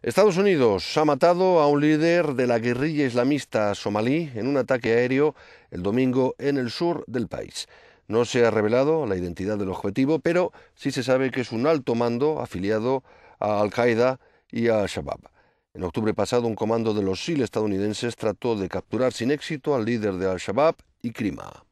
Estados Unidos ha matado a un líder de la guerrilla islamista somalí en un ataque aéreo el domingo en el sur del país. No se ha revelado la identidad del objetivo, pero sí se sabe que es un alto mando afiliado a Al-Qaeda y a Al-Shabaab. En octubre pasado, un comando de los SIL estadounidenses trató de capturar sin éxito al líder de Al-Shabaab, Krima.